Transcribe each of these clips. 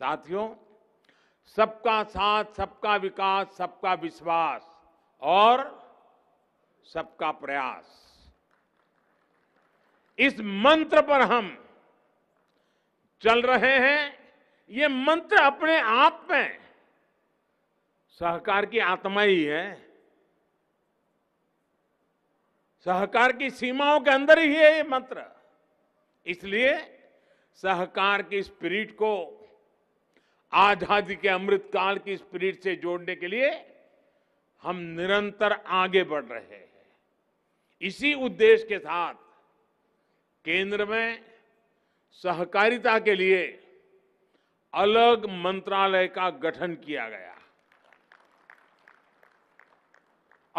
साथियों सबका साथ सबका विकास सबका विश्वास और सबका प्रयास इस मंत्र पर हम चल रहे हैं ये मंत्र अपने आप में सहकार की आत्मा ही है सहकार की सीमाओं के अंदर ही है ये मंत्र इसलिए सहकार की स्पिरिट को आजादी के अमृत काल की स्पिरिट से जोड़ने के लिए हम निरंतर आगे बढ़ रहे हैं इसी उद्देश्य के साथ केंद्र में सहकारिता के लिए अलग मंत्रालय का गठन किया गया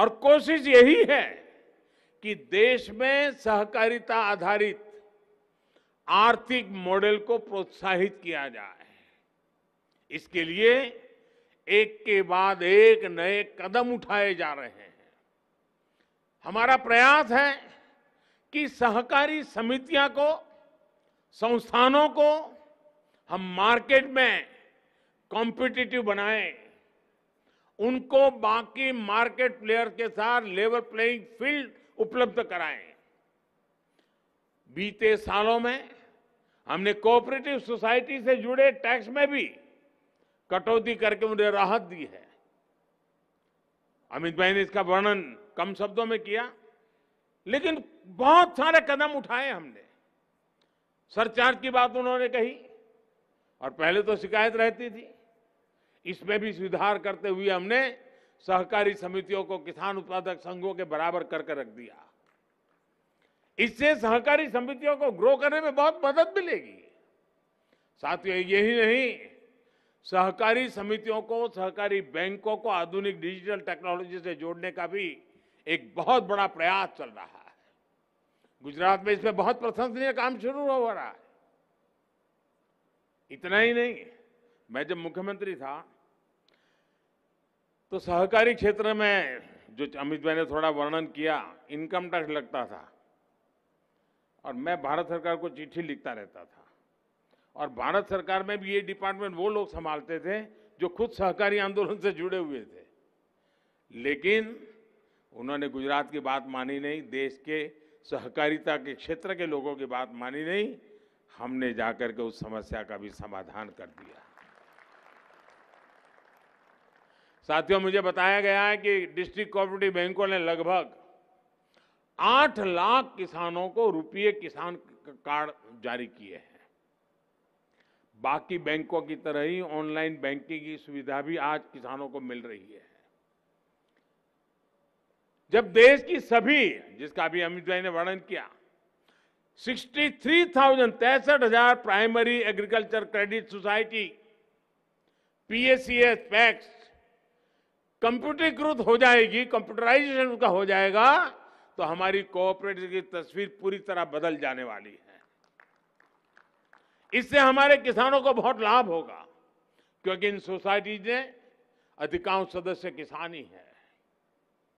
और कोशिश यही है कि देश में सहकारिता आधारित आर्थिक मॉडल को प्रोत्साहित किया जाए इसके लिए एक के बाद एक नए कदम उठाए जा रहे हैं हमारा प्रयास है कि सहकारी समितियां को संस्थानों को हम मार्केट में कॉम्पिटिटिव बनाए उनको बाकी मार्केट प्लेयर के साथ लेवल प्लेइंग फील्ड उपलब्ध कराएं बीते सालों में हमने कोऑपरेटिव सोसाइटी से जुड़े टैक्स में भी कटौती करके उन्हें राहत दी है अमित भाई ने इसका वर्णन कम शब्दों में किया लेकिन बहुत सारे कदम उठाए हमने सरचार्ज की बात उन्होंने कही और पहले तो शिकायत रहती थी इसमें भी सुधार करते हुए हमने सहकारी समितियों को किसान उत्पादक संघों के बराबर करके रख दिया इससे सहकारी समितियों को ग्रो करने में बहुत मदद मिलेगी साथियों यही नहीं सहकारी समितियों को सहकारी बैंकों को आधुनिक डिजिटल टेक्नोलॉजी से जोड़ने का भी एक बहुत बड़ा प्रयास चल रहा है गुजरात में इसमें बहुत प्रशंसनीय काम शुरू हो रहा है इतना ही नहीं मैं जब मुख्यमंत्री था तो सहकारी क्षेत्र में जो अमित भाई ने थोड़ा वर्णन किया इनकम टैक्स लगता था और मैं भारत सरकार को चिट्ठी लिखता रहता था और भारत सरकार में भी ये डिपार्टमेंट वो लोग संभालते थे जो खुद सहकारी आंदोलन से जुड़े हुए थे लेकिन उन्होंने गुजरात की बात मानी नहीं देश के सहकारिता के क्षेत्र के लोगों की बात मानी नहीं हमने जाकर के उस समस्या का भी समाधान कर दिया साथियों मुझे बताया गया है कि डिस्ट्रिक्ट कोऑपरेटिव बैंकों ने लगभग आठ लाख किसानों को रुपये किसान कार्ड जारी किए हैं बाकी बैंकों की तरह ही ऑनलाइन बैंकिंग की सुविधा भी आज किसानों को मिल रही है जब देश की सभी जिसका अभी अमित भाई ने वर्णन किया 63,000 थ्री हजार primary agriculture credit society PACS PACS कंप्यूटरीकृत हो जाएगी कंप्यूटराइजेशन उसका हो जाएगा तो हमारी कोऑपरेटिव की तस्वीर पूरी तरह बदल जाने वाली है इससे हमारे किसानों को बहुत लाभ होगा क्योंकि इन सोसाइटीज ने अधिकांश सदस्य किसान ही हैं